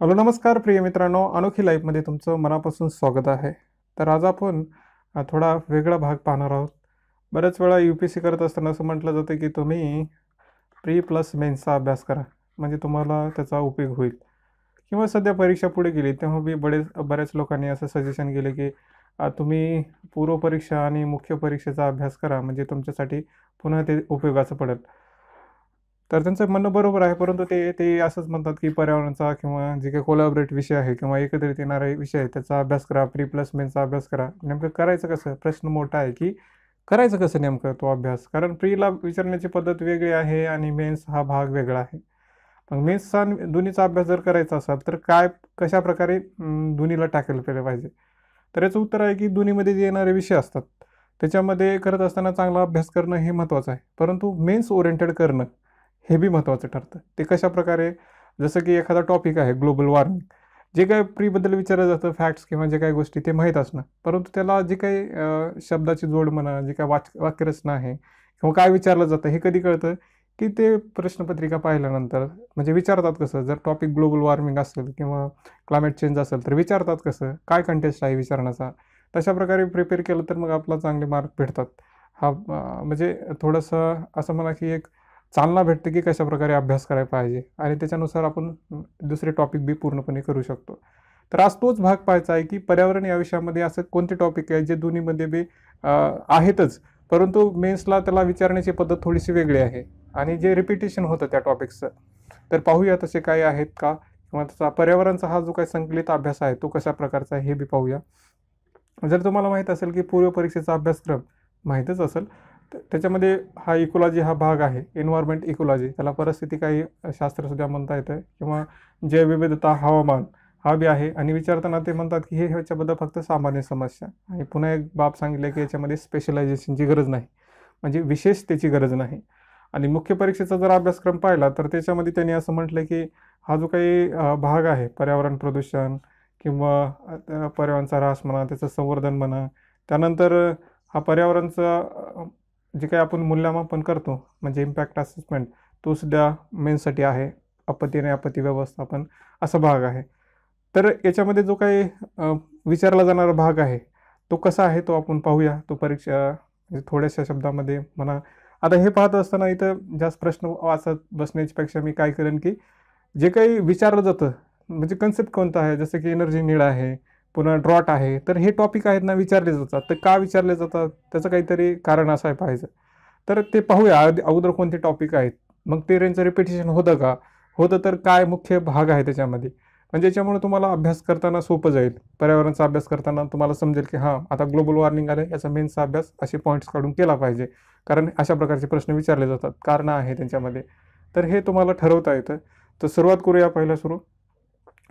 hello नमस्कार प्रिय मित्रांनो अनोखी लाईफमध्ये तुमचं मनापासून स्वागत आहे तर आज आपण थोडा वेगळा भाग पाहणार आहोत बऱ्याच वेळा यू पी सी करत असताना असं म्हटलं जातं की तुम्ही प्री प्लस मेन्सचा अभ्यास करा म्हणजे तुम्हाला त्याचा उपयोग होईल किंवा सध्या परीक्षा पुढे गेली तेव्हा बी बरेच बऱ्याच लोकांनी असं सजेशन केलं की तुम्ही पूर्वपरीक्षा आणि मुख्य परीक्षेचा अभ्यास करा म्हणजे तुमच्यासाठी पुन्हा ते उपयोगाचं पडेल तर त्यांचं म्हणणं बरोबर आहे परंतु ते ते असंच म्हणतात की पर्यावरणाचा किंवा जे काही कोलॅबरेट विषय आहे किंवा एकत्रित येणारा विषय आहे त्याचा अभ्यास करा प्री प्लस मेनचा अभ्यास करा नेमकं करायचं कसं प्रश्न मोठा आहे की करायचं कसं नेमकं तो अभ्यास कारण प्रीला विचारण्याची पद्धत वेगळी आहे आणि मेन्स हा भाग वेगळा आहे मग मेन्सचा दोन्हीचा अभ्यास जर करायचा असाल तर काय कशा प्रकारे दोन्हीला टाकेल केलं पाहिजे तर याचं उत्तर आहे की दोन्हीमध्ये जे येणारे विषय असतात त्याच्यामध्ये करत असताना चांगला अभ्यास करणं हे महत्त्वाचं आहे परंतु मेन्स ओरिएंटेड करणं हे बी महत्त्वाचं ठरतं ते कशा प्रकारे जसं की एखादा टॉपिक आहे ग्लोबल वॉर्मिंग जे काय प्रीबद्दल विचारलं जातं फॅक्ट्स किंवा जे काही गोष्टी ते माहीत असणं परंतु त्याला जे काही शब्दाची जोड म्हणा जे काय वाच वाक्यरचना आहे किंवा काय विचारलं जातं हे कधी कळतं की ते प्रश्नपत्रिका पाहिल्यानंतर म्हणजे विचारतात कसं जर टॉपिक ग्लोबल वॉर्मिंग असेल किंवा क्लायमेट चेंज असेल तर विचारतात कसं काय कंटेस्ट आहे विचारण्याचा तशा प्रकारे प्रिपेअर केलं तर मग आपला चांगले मार्क भेटतात हा म्हणजे थोडंसं असं म्हणा की एक चालना भेटते की कशा प्रकारे अभ्यास करायला पाहिजे आणि त्याच्यानुसार आपण दुसरे टॉपिक बी पूर्णपणे करू शकतो तर आज तोच भाग पाहायचा आहे की पर्यावरण या विषयामध्ये असं कोणते टॉपिक आहे जे दोन्हीमध्ये बी आहेतच परंतु मेन्सला त्याला विचारण्याची पद्धत थोडीशी वेगळी आहे आणि जे रिपिटेशन होतं त्या टॉपिकचं तर पाहूया तसे काय आहेत का किंवा त्याचा पर्यावरणचा हा जो काही संकलित अभ्यास आहे तो कशा प्रकारचा आहे हे बी पाहूया जर तुम्हाला माहीत असेल की पूर्व परीक्षेचा अभ्यासक्रम माहीतच असेल त्याच्यामध्ये हा इकोलॉजी हा भाग आहे एन्व्हायरमेंट इकोलॉजी त्याला परिस्थिती काही शास्त्रसुद्धा म्हणता येतं किंवा जैवविविधता हवामान हा बी आहे आणि विचारताना ते म्हणतात की हे ह्याच्याबद्दल फक्त सामान्य समस्या आणि पुन्हा एक बाब सांगितलं की याच्यामध्ये स्पेशलायझेशनची गरज नाही म्हणजे विशेष त्याची गरज नाही आणि मुख्य परीक्षेचा जर अभ्यासक्रम पाहिला तर त्याच्यामध्ये त्यांनी असं म्हटलं की हा जो काही भाग आहे पर्यावरण प्रदूषण किंवा पर्यावरणचा ऱ्हास म्हणा त्याचं संवर्धन म्हणा त्यानंतर हा पर्यावरणचा जे काही आपण मूल्यमापन करतो म्हणजे इम्पॅक्ट असेसमेंट तो सुद्धा मेनसाठी आहे आपत्ती आणि आपत्ती व्यवस्थापन असा भाग आहे तर याच्यामध्ये जो काही विचारला जाणारा भाग आहे तो कसा आहे तो आपण पाहूया तो परीक्षा म्हणजे थोड्याशा शब्दामध्ये म्हणा आता हे पाहत असताना इथं जास्त प्रश्न वाचत बसण्याच्यापेक्षा मी काय करेन की जे काही विचारलं जातं म्हणजे कन्सेप्ट कोणता आहे जसं की एनर्जी नीड आहे पुन्हा ड्रॉट आहे तर हे टॉपिक आहेत ना विचारले जातात तर का विचारले जातात त्याचं काहीतरी कारण असं आहे पाहिजे तर ते पाहूया अगोदर कोणते टॉपिक आहेत मग ते रेंजचं रिपिटेशन होतं का होतं तर काय मुख्य भाग आहे त्याच्यामध्ये म्हणजे याच्यामुळे तुम्हाला अभ्यास करताना सोपं जाईल पर्यावरणाचा अभ्यास करताना तुम्हाला समजेल की हां आता ग्लोबल वॉर्मिंग आलं याचा मेनचा अभ्यास असे पॉईंट्स काढून केला पाहिजे कारण अशा प्रकारचे प्रश्न विचारले जातात कारणं आहे त्यांच्यामध्ये तर हे तुम्हाला ठरवता येतं तर सुरुवात करूया पहिला सुरू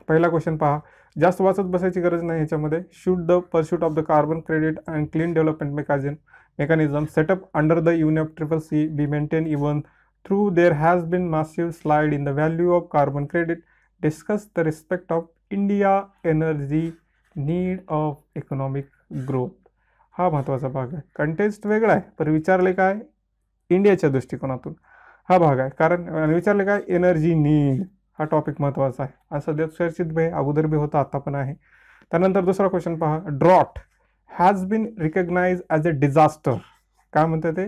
पहिला क्वेश्चन पहा जास्त वाचत बसायची गरज नाही याच्यामध्ये shoot the pursuit of the carbon credit and clean development mechanism mechanism setup under the of triple C B maintain even through there has been massive slide in the value of carbon credit discuss the respect of India energy need of economic growth हा महत्त्वाचा भाग आहे contest वेगळा आहे पण विचारले काय इंडियाच्या दृष्टिकोनातून हा भाग आहे कारण विचारले काय एनर्जी नीड हा टॉपिक महत्त्वाचा आहे आणि सध्या चर्चित बे अगोदर बी होता आता पण आहे त्यानंतर दुसरा क्वेश्चन पहा drought has been recognise as a disaster काय म्हणतात ते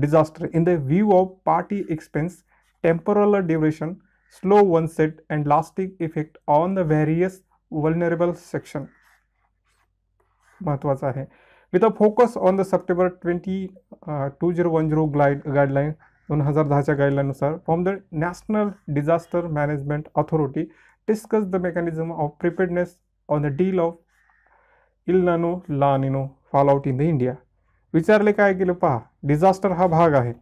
disaster in the view of party expense temporal duration slow one set and lasting effect on the various vulnerable section महत्त्वाचं आहे with a focus on the September twenty two zero one zero glide guideline दोन हजार दहाच्या गाईडलाईननुसार from the National Disaster Management Authority discuss the mechanism of preparedness on the deal of El Nino लानिनो out in the India विचारले काय केलं पहा disaster हा भाग आहे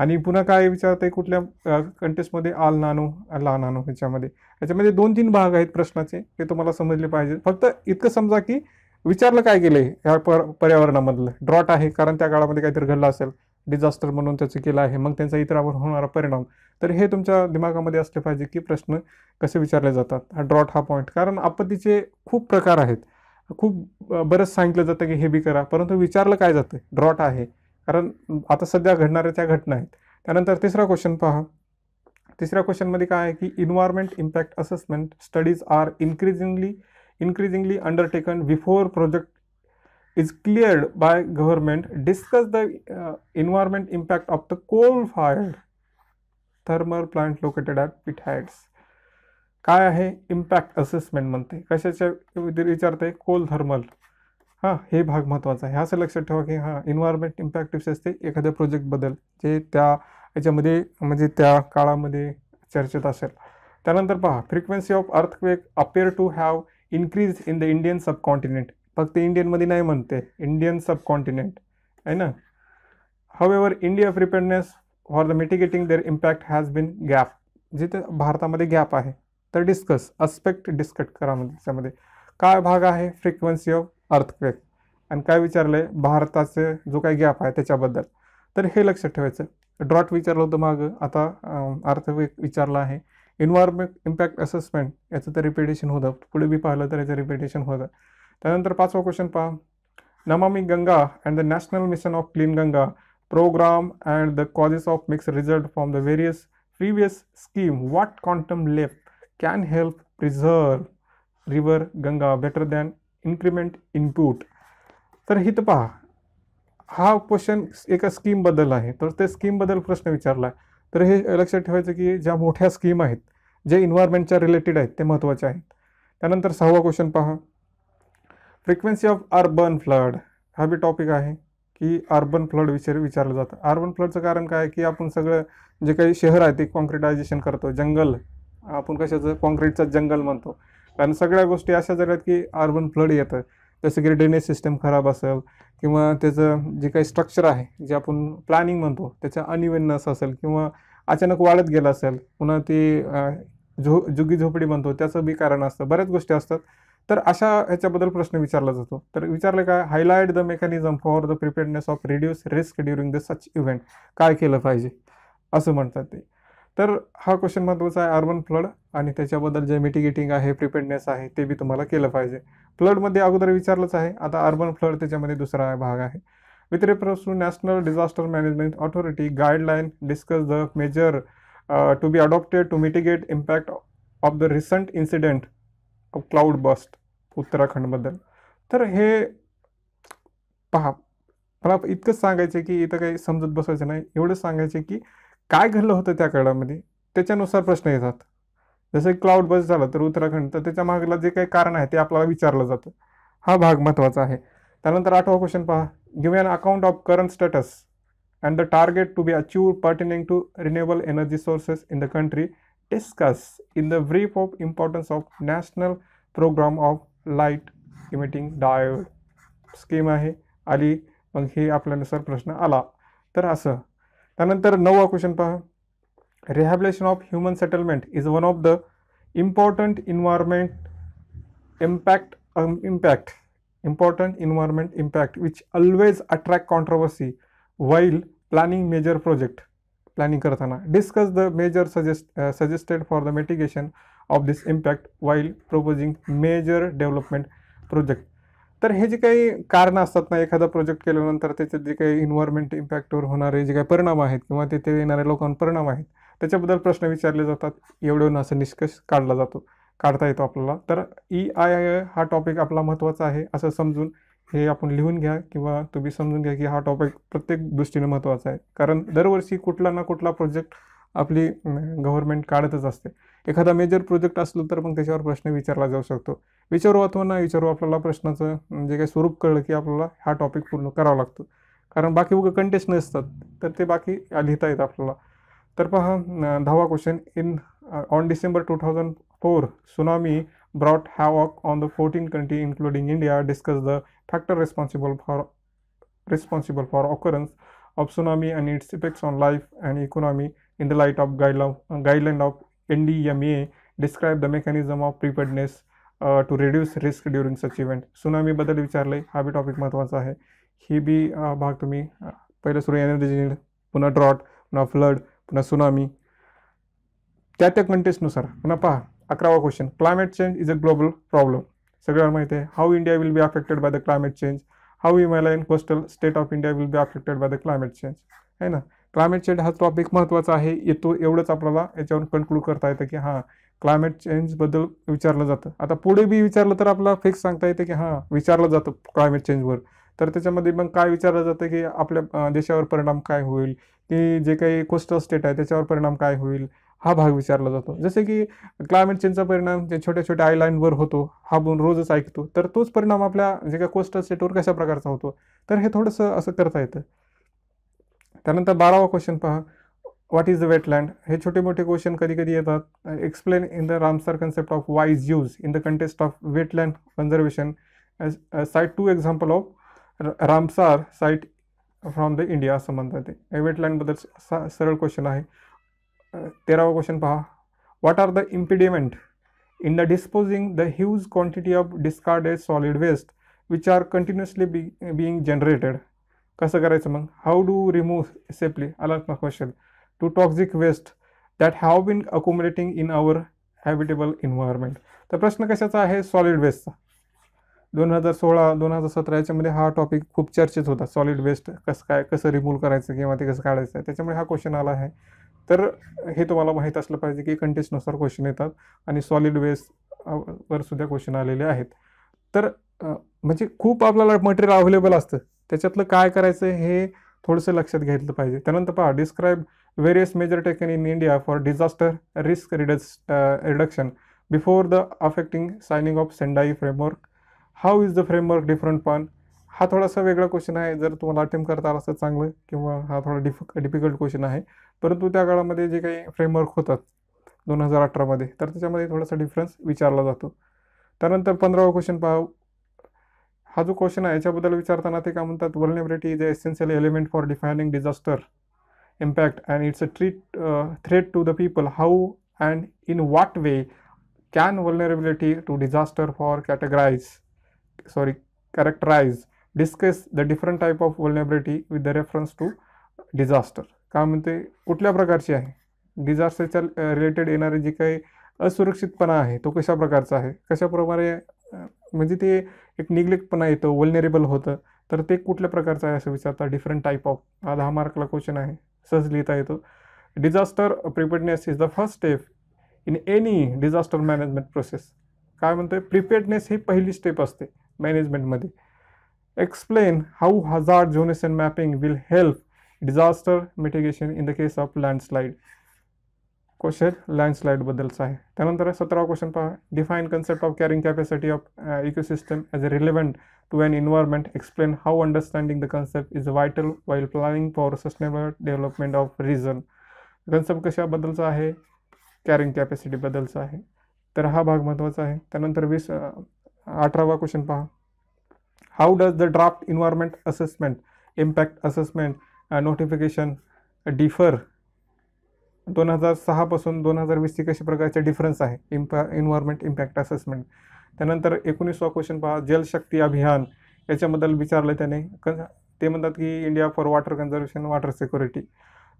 आणि पुन्हा काय विचारत आहे कुठल्या कंटेस्टमध्ये आल नानो ला नानो ह्याच्यामध्ये याच्यामध्ये दोन तीन भाग आहेत प्रश्नाचे ते तुम्हाला समजले पाहिजे फक्त इतकं समजा की विचारलं काय केलं आहे ह्या पर्यावरणामधलं ड्रॉट आहे कारण त्या काळामध्ये काहीतरी घडलं असेल डिझास्टर म्हणून त्याचं केलं आहे मग त्यांचा इतरावर होणारा परिणाम तर हे तुमच्या दिमागामध्ये असले पाहिजे की प्रश्न कसे विचारले जातात हा ड्रॉट हा पॉईंट कारण आपत्तीचे खूप प्रकार आहेत खूप बरंच सांगितलं जातं की हे बी करा परंतु विचारलं काय जातं ड्रॉट आहे कारण आता सध्या घडणाऱ्या त्या घटना आहेत त्यानंतर तिसरा क्वेश्चन पहा तिसऱ्या क्वेश्चनमध्ये काय आहे की environment impact assessment studies are increasingly increasingly undertaken before project is cleared by government discuss the uh, environment impact of the coal-fired thermal plant located at pit heights काय आहे इम्पॅक्ट असेसमेंट म्हणते कशाच्या विचारते कोल थर्मल हां हे भाग महत्त्वाचा आहे असं लक्षात ठेवा की हां इन्व्हायरमेंट इम्पॅक्ट इम्पॅक्टिव्स असते एखाद्या प्रोजेक्टबद्दल जे त्या याच्यामध्ये म्हणजे त्या काळामध्ये चर्चेत असेल त्यानंतर पहा frequency of earthquake appear to have increase in the Indian subcontinent फक्त इंडियनमध्ये नाही म्हणते इंडियन सबकॉन्टिनेंट आहे ना हवेवर India preparedness for the mitigating their impact has been gap जिथे भारतामध्ये गॅप आहे तर डिस्कस अस्पेक्ट डिस्कट करा म्हणजे त्याच्यामध्ये काय भाग आहे फ्रिक्वेन्सी ऑफ अर्थक्वेक आणि काय विचारलं आहे भारताचे जो काही गॅप आहे त्याच्याबद्दल तर हे लक्षात ठेवायचं ड्रॉट विचारलं होतं मागं आता अर्थवेक विचारला आहे इन्व्हायरमेंट इम्पॅक्ट असेसमेंट याचं तर रिपिटेशन होतं पुढे बी पाहिलं तर याचं रिपिटेशन होतं त्यानंतर पाचवा क्वेश्चन पहा Namami Ganga and the National Mission of Clean Ganga programme and the causes of mix result from the various previous scheme what quantum left can help preserve river Ganga better than increment input तर हित पहा हा question एका स्कीमबद्दल आहे तर ते स्कीमबद्दल प्रश्न विचारला आहे तर हे लक्षात ठेवायचं की ज्या मोठ्या स्कीम आहेत जे इन्व्हायरमेंटच्या रिलेटेड आहेत ते महत्त्वाचे आहेत त्यानंतर सहावा क्वेश्चन पहा फ्रिक्वेन्सी ऑफ अर्बन फ्लड हा बी टॉपिक आहे की अर्बन फ्लड विषय विचारलं जातं अर्बन फ्लडचं कारण काय की आपण सगळं जे काही शहर आहे ते कॉन्क्रिटायझेशन करतो जंगल आपण कशाचं कॉन्क्रीटचं जंगल म्हणतो कारण सगळ्या गोष्टी अशा झाल्यात की अर्बन फ्लड येतं जसं की ड्रेनेज सिस्टम खराब असेल किंवा त्याचं जे काही स्ट्रक्चर आहे जे आपण प्लॅनिंग म्हणतो त्याचं अनिवेननेस असेल किंवा अचानक वाढत गेलं असेल पुन्हा ती झो जुगी झोपडी म्हणतो त्याचं बी कारण असतं बऱ्याच गोष्टी असतात तर अशा ह्याच्याबद्दल प्रश्न विचारला जातो तर विचारलं काय highlight the mechanism for the preparedness of reduce risk during the such event काय केलं पाहिजे असं म्हणतात ते तर हा क्वेश्चन महत्त्वाचा आहे अर्बन फ्लड आणि त्याच्याबद्दल जे मिटिगेटिंग आहे प्रिपेअरनेस आहे ते बी तुम्हाला केलं पाहिजे फ्लडमध्ये अगोदर विचारलंच आहे आता अर्बन फ्लड त्याच्यामध्ये दुसरा भाग आहे with reference to National Disaster Management Authority guideline discuss the measure to be adopted to mitigate impact of the recent incident cloud burst उत्तराखंडबद्दल तर हे पहा मला इतकंच सांगायचं की इथं काही समजत बसायचं नाही एवढंच सांगायचं की काय घडलं होतं त्या काळामध्ये त्याच्यानुसार प्रश्न येतात जसं क्लाउड बस झालं तर उत्तराखंड तर त्याच्या मागला जे काही कारण आहे ते आपल्याला विचारलं जातं हा भाग महत्त्वाचा आहे त्यानंतर आठवा क्वेश्चन पहा give an account of current status and the target to be achieve pertaining to renewable energy sources in the country discuss in the brief of importance of national program of light emitting diode scheme आहे आली मग हे आपल्यानुसार प्रश्न आला तर असं त्यानंतर नववा क्वेश्चन पहा rehabilitation of human settlement is one of the important environment impact impact important environment impact which always attract controversy while planning major project planning करताना discuss the measure suggest suggested for the mitigation of this impact while proposing major development project तर हे जे काही कारणं असतात ना एखादा project केल्यानंतर त्याचे जे काही इन्व्हायरमेंट इम्पॅक्टवर होणारे जे काही परिणाम आहेत किंवा तिथे येणाऱ्या लोकांवर परिणाम आहेत त्याच्याबद्दल प्रश्न विचारले जातात एवढं असं निष्कर्ष काढला जातो काढता येतो आपल्याला तर ई आय आय हा टॉपिक आपला महत्त्वाचा आहे असं समजून हे आपण लिहून घ्या किंवा तुम्ही समजून घ्या की हा टॉपिक प्रत्येक दृष्टीने महत्त्वाचा आहे कारण दरवर्षी कुठला ना कुठला प्रोजेक्ट आपली गव्हर्नमेंट काढतच असते एखादा मेजर प्रोजेक्ट असलो तर मग त्याच्यावर प्रश्न विचारला जाऊ शकतो विचारू अथवा ना विचारू आपल्याला प्रश्नाचं जे काही स्वरूप कळलं की आपल्याला हा टॉपिक पूर्ण करावा लागतो कारण बाकी उगं कंटेस्ट नसतात तर ते बाकी लिहिता येत आपल्याला तर पहा दहावा question in on December two thousand four tsunami brought havoc on the 14 countries including India discussed the factor responsible for responsible for occurrence of tsunami and its effects on life and economy in the light of guideline of NDMA describe the mechanism of preparedness uh, to reduce risk during such event सुनामीबद्दल विचारले हा बी topic महत्त्वाचा He ही बी भाग तुम्ही पहिलं energy energy puna drought puna flood पुन्हा tsunami त्या त्या कंटेस्टनुसार पुन्हा पहा अकरावा question climate change is a global problem सगळ्यांना माहिती आहे how India will be affected by the climate change how Himalayan coastal state of India will be affected by the climate change आहे ना क्लायमेट चेंज हा topic महत्त्वाचा आहे येतो एवढंच आपल्याला याच्यावर कन्क्लूड करता येतं की हां क्लायमेट चेंजबद्दल विचारलं जातं आता पुढे बी विचारलं तर आपला फिक्स सांगता येतं की हां विचारलं जातं क्लायमेट चेंजवर तर त्याच्यामध्ये मग काय विचारलं जातं की आपल्या देशावर परिणाम काय होईल की जे काही कोस्टल स्टेट आहे त्याच्यावर परिणाम काय होईल हा भाग विचारला जातो जसे की क्लायमेट चेंजचा परिणाम जे छोट्या छोट्या आयलाईनवर होतो हा रोजच ऐकतो तर तोच परिणाम आपल्या जे काय कोस्टल स्टेटवर कशा प्रकारचा होतो तर हे थोडंसं असं करता येतं त्यानंतर बारावा क्वेश्चन पहा व्हॉट इज द वेटलँड हे छोटे मोठे क्वेश्चन कधी कधी येतात explain in the Ramsar concept of wise use in the context of wetland conservation site to example of Ramsar site from the India असं म्हणतात ते वेटलँडबद्दल सा सरळ क्वेश्चन आहे तेरावा क्वेश्चन पहा what are the impediment in the disposing the huge quantity of discarded solid waste which are continuously be being generated कसं करायचं मग how do remove safely alert question to toxic waste that have been accommodating in our habitable environment तर प्रश्न कशाचा आहे solid वेस्टचा दोन हजार सोळा दोन हजार सतरा याच्यामध्ये हा टॉपिक खूप चर्चेत होता सॉलिड वेस्ट कसं काय कसं रिमूव्ह करायचं किंवा ते कसं काढायचं त्याच्यामुळे हा क्वेश्चन आला आहे तर हे तुम्हाला माहीत असलं पाहिजे की कंटेस्टनुसार क्वेश्चन येतात आणि सॉलिड वेस्ट वर सुद्धा क्वेश्चन आलेले आहेत तर म्हणजे खूप आपल्याला मटेरियल अवेलेबल असतं त्याच्यातलं काय करायचं हे थोडंसं लक्षात घेतलं पाहिजे त्यानंतर पहा describe various measure taken in India for disaster risk redux reduction before the affecting signing of Sendai framework how is the framework different पण हा थोडासा वेगळा क्वेश्चन आहे जर तुम्हाला अटेम्प्ट करता आला असं चांगलं किंवा हा थोडा डिफ डिफिकल्ट क्वेश्चन आहे परंतु त्या काळामध्ये जे काही फ्रेमवर्क होतात दोन हजार अठरामध्ये तर त्याच्यामध्ये थोडासा डिफरन्स विचारला जातो त्यानंतर पंधरावा क्वेश्चन पाहू हा जो क्वेश्चन आहे याच्याबद्दल विचारताना ते काय म्हणतात vulnerability is a essential element for defining disaster impact and it's a treat threat to the people how and in what way can vulnerability to disaster for categorise sorry characterise discuss the different type of vulnerability with the reference to disaster काय म्हणते कुठल्या प्रकारची आहे डिझास्टरच्या related येणारे जे काही असुरक्षितपणा आहे तो कशा प्रकारचा आहे कशाप्रमाणे म्हणजे ते एक निग्लेक्टपणा येतो वल्नेरेबल होतं तर ते कुठल्या प्रकारचं आहे असं विचारता डिफरंट टाईप ऑफ हा दहा मार्कला क्वेश्चन आहे सहज लिहिता येतो disaster preparedness is the first step in any disaster management process काय म्हणतोय प्रिपेडनेस ही पहिली स्टेप असते मॅनेजमेंटमध्ये explain how hazard zonation mapping will help disaster mitigation in the case of landslide uh, question landslide बद्दलचा आहे त्यानंतर सतरा सतरावा क्वेश्चन पहा define concept of carrying capacity of ecosystem as a relevant to an environment explain how understanding the concept is vital while planning for sustainable development of region concept कशाबद्दलचा आहे carrying कॅपॅसिटीबद्दलचा आहे तर हा भाग महत्त्वाचा आहे त्यानंतर वीस अठरावा क्वेश्चन पहा how does the draft environment assessment impact assessment uh, notification differ दोन हजार सहापासून दोन हजार ते कशा प्रकारचे डिफरन्स आहे इम्पॅ इन्व्हायरमेंट इम्पॅक्ट असेसमेंट त्यानंतर एकोणीसवा क्वेश्चन पहा जलशक्ती अभियान याच्याबद्दल विचारलं त्याने ते म्हणतात की India for water conservation water security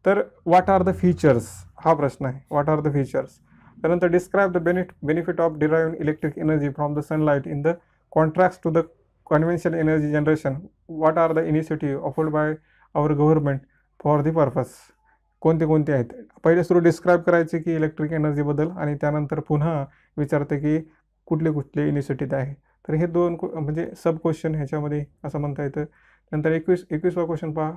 तर वॉट आर द फीचर्स हा प्रश्न आहे वॉट आर द फीचर्स त्यानंतर describe the benefit benefit of derive electric energy from the sunlight in the contract to the conventional energy generation what are the initiative offered by our government for the purpose कोणते कोणते आहेत पहिले सुरू describe करायचे की electric एनर्जीबद्दल आणि त्यानंतर पुन्हा विचारते की कुठले कुठले इनिशिएटिव्ह आहे तर हे दोन म्हणजे सब क्वेश्चन ह्याच्यामध्ये असं म्हणता येतं नंतर एकवीस एकवीसवा क्वेश्चन पहा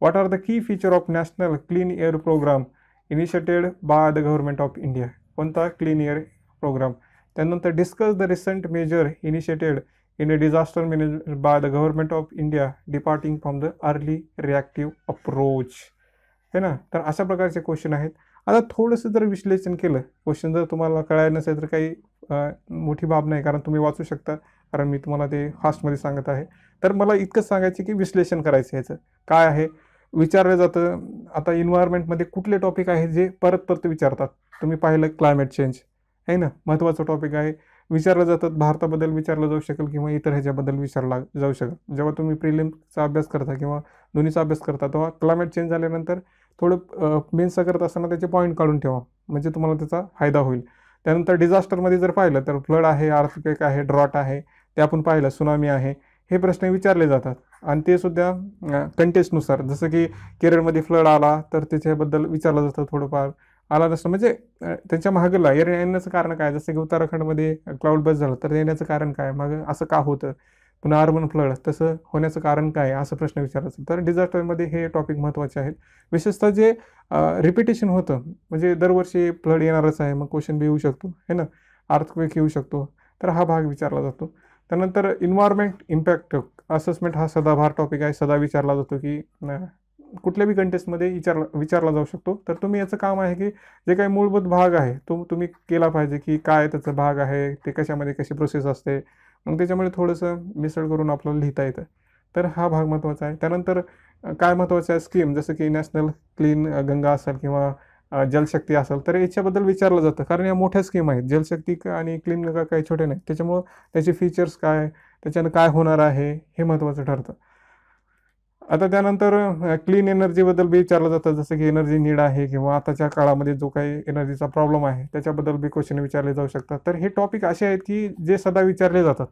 what are the key feature of National Clean air Programme initiated by the Government of India कोणता क्लीन एअर प्रोग्राम त्यानंतर discuss the recent measure initiated in a disaster management by the government of India departing from the early reactive approach है ना तर अशा प्रकारचे question आहेत आता थोडंसं जर विश्लेषण केलं क्वेश्चन जर तुम्हाला कळायला नसेल तर काही मोठी बाब नाही कारण तुम्ही वाचू शकता कारण मी तुम्हाला ते फास्टमध्ये सांगत आहे तर मला इतकंच सांगायचं की विश्लेषण करायचं ह्याचं काय आहे विचारलं जातं आता इन्व्हायरमेंटमध्ये कुठले टॉपिक आहे जे परत परत विचारतात तुम्ही पाहिलं क्लायमेट चेंज आहे ना महत्त्वाचं टॉपिक आहे विचारलं जातात भारताबद्दल विचारलं जाऊ शकेल किंवा इतर ह्याच्याबद्दल विचारला जाऊ शकेल जेव्हा तुम्ही प्रिलिमचा अभ्यास करता किंवा दोन्हीचा अभ्यास करता तेव्हा क्लायमेट चेंज झाल्यानंतर थोडं मेन्स करत असताना त्याचे पॉईंट काढून ठेवा म्हणजे तुम्हाला त्याचा फायदा होईल त्यानंतर डिझास्टरमध्ये जर पाहिलं तर फ्लड आहे आर्थिक आहे ड्रॉट आहे ते आपण पाहिलं सुनामी आहे हे प्रश्न विचारले जातात आणि ते सुद्धा कंटेस्टनुसार जसं की केरळमध्ये फ्लड आला तर त्याच्याबद्दल विचारलं जातं थोडंफार आला नसतो म्हणजे त्यांच्या महागला येण्याचं कारण काय जसं की उत्तराखंडमध्ये क्लाउड बस झालं तर येण्याचं कारण काय मग असं का होतं पुन्हा अर्बन फ्लड तसं होण्याचं कारण काय असं प्रश्न विचारायचं तर डिझास्टरमध्ये हे टॉपिक महत्त्वाचे आहेत विशेषतः जे रिपिटेशन होतं म्हणजे दरवर्षी फ्लड येणारच आहे मग क्वेश्चन बी येऊ शकतो है ना आर्थक्वेक येऊ शकतो तर हा भाग विचारला जातो त्यानंतर इन्व्हायरमेंट इम्पॅक्ट असेसमेंट हा सदाभार टॉपिक आहे सदा विचारला जातो की बी कंटेस्टमध्ये विचारला विचारला जाऊ शकतो तर तुम्ही याचं काम आहे की जे काही मूलभूत भाग आहे तो तुम्ही केला पाहिजे की काय त्याचा भाग आहे ते कशामध्ये कशी प्रोसेस असते मग त्याच्यामुळे थोडंसं मिसळ करून आपल्याला लिहिता येतं तर हा भाग महत्त्वाचा आहे त्यानंतर काय महत्त्वाचं आहे स्कीम जसं की नॅशनल क्लीन गंगा असेल किंवा जलशक्ती असेल तर याच्याबद्दल विचारलं जातं कारण या मोठ्या स्कीम आहेत जलशक्ती आणि क्लीन गंगा काही छोटे नाही त्याच्यामुळं त्याचे फीचर्स काय त्याच्यानं काय होणार आहे हे महत्त्वाचं ठरतं आता त्यानंतर क्लीन एनर्जीबद्दल बी विचारलं जातं जसं की एनर्जी नीड आहे किंवा आताच्या काळामध्ये जो काही एनर्जीचा प्रॉब्लेम आहे त्याच्याबद्दल बी क्वेश्चन विचारले जाऊ शकतात तर हे टॉपिक असे आहेत की जे सदा विचारले जातात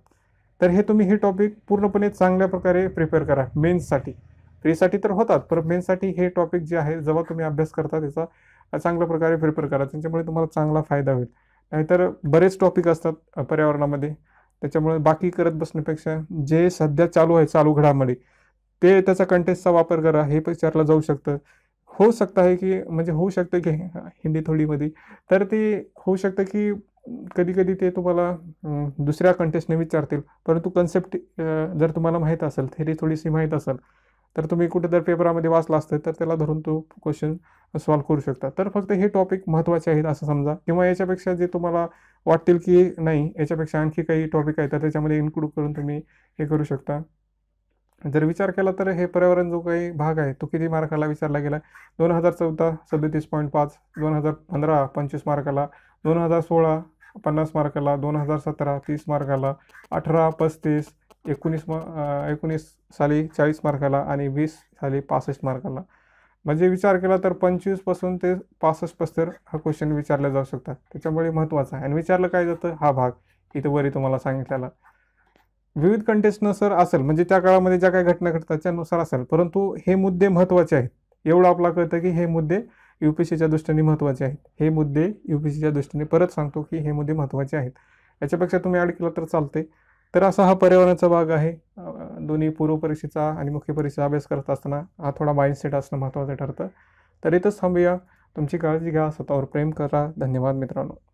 तर हे तुम्ही हे टॉपिक पूर्णपणे चांगल्या प्रकारे प्रिपेअर करा मेन्ससाठी फ्रीसाठी तर होतात पर मेन्ससाठी हे टॉपिक जे आहे जेव्हा तुम्ही अभ्यास करता त्याचा चांगल्या प्रकारे प्रिपेअर करा त्यांच्यामुळे तुम्हाला चांगला फायदा होईल नाहीतर बरेच टॉपिक असतात पर्यावरणामध्ये त्याच्यामुळे बाकी करत बसण्यापेक्षा जे सध्या चालू आहे चालू घडामोडी ते त्याचा कंटेस्टचा वापर करा हे विचारलं जाऊ शकतं होऊ शकतं आहे की म्हणजे होऊ शकतं की हिंदी थोडीमध्ये तर ते होऊ शकतं की कधी कधी ते तुम्हाला दुसऱ्या कंटेस्टने विचारतील परंतु कन्सेप्ट जर तुम्हाला माहीत असेल थेरी थोडीशी माहीत असेल तर तुम्ही कुठे जर पेपरामध्ये वाचला असतं तर त्याला धरून तो क्वेश्चन सॉल्व करू शकता तर फक्त हे टॉपिक महत्त्वाचे आहेत असं समजा किंवा याच्यापेक्षा जे तुम्हाला वाटतील की नाही याच्यापेक्षा आणखी काही टॉपिक आहेत तर त्याच्यामध्ये इन्क्लूड करून तुम्ही हे करू शकता जर विचार केला तर हे पर्यावरण जो काही भाग आहे तो किती मार्काला विचारला गेला दोन हजार चौदा सदतीस पॉईंट पाच दोन हजार पंधरा पंचवीस मार्काला दोन हजार सोळा पन्नास मार्काला दोन हजार सतरा तीस मार्काला अठरा पस्तीस एकोणीस मा एकोणीस साली चाळीस मार्काला आणि वीस साली पासष्ट मार्काला म्हणजे विचार केला तर पंचवीसपासून ते पासष्ट पस्तर हा क्वेश्चन विचारला जाऊ शकतात त्याच्यामुळे महत्त्वाचा आहे आणि विचारलं काय जातं हा भाग इथं वरी तुम्हाला सांगितलेला विविध कंटेस्टनुसार असेल म्हणजे त्या काळामध्ये ज्या काही घटना घडतात त्यानुसार असेल परंतु हे मुद्दे महत्त्वाचे आहेत एवढं आपला कळतं की हे मुद्दे यू पी सीच्या दृष्टीने महत्त्वाचे आहेत हे मुद्दे यू पी सीच्या दृष्टीने परत सांगतो की हे मुद्दे महत्त्वाचे आहेत याच्यापेक्षा तुम्ही ॲड केला तर चालते तर असा हा पर्यावरणाचा भाग आहे दोन्ही पूर्व परीक्षेचा आणि मुख्य परीक्षेचा अभ्यास करत असताना हा थोडा माइंडसेट असणं महत्त्वाचं ठरतं तर इथंच थांबूया तुमची काळजी घ्या स्वतःवर प्रेम करा धन्यवाद मित्रांनो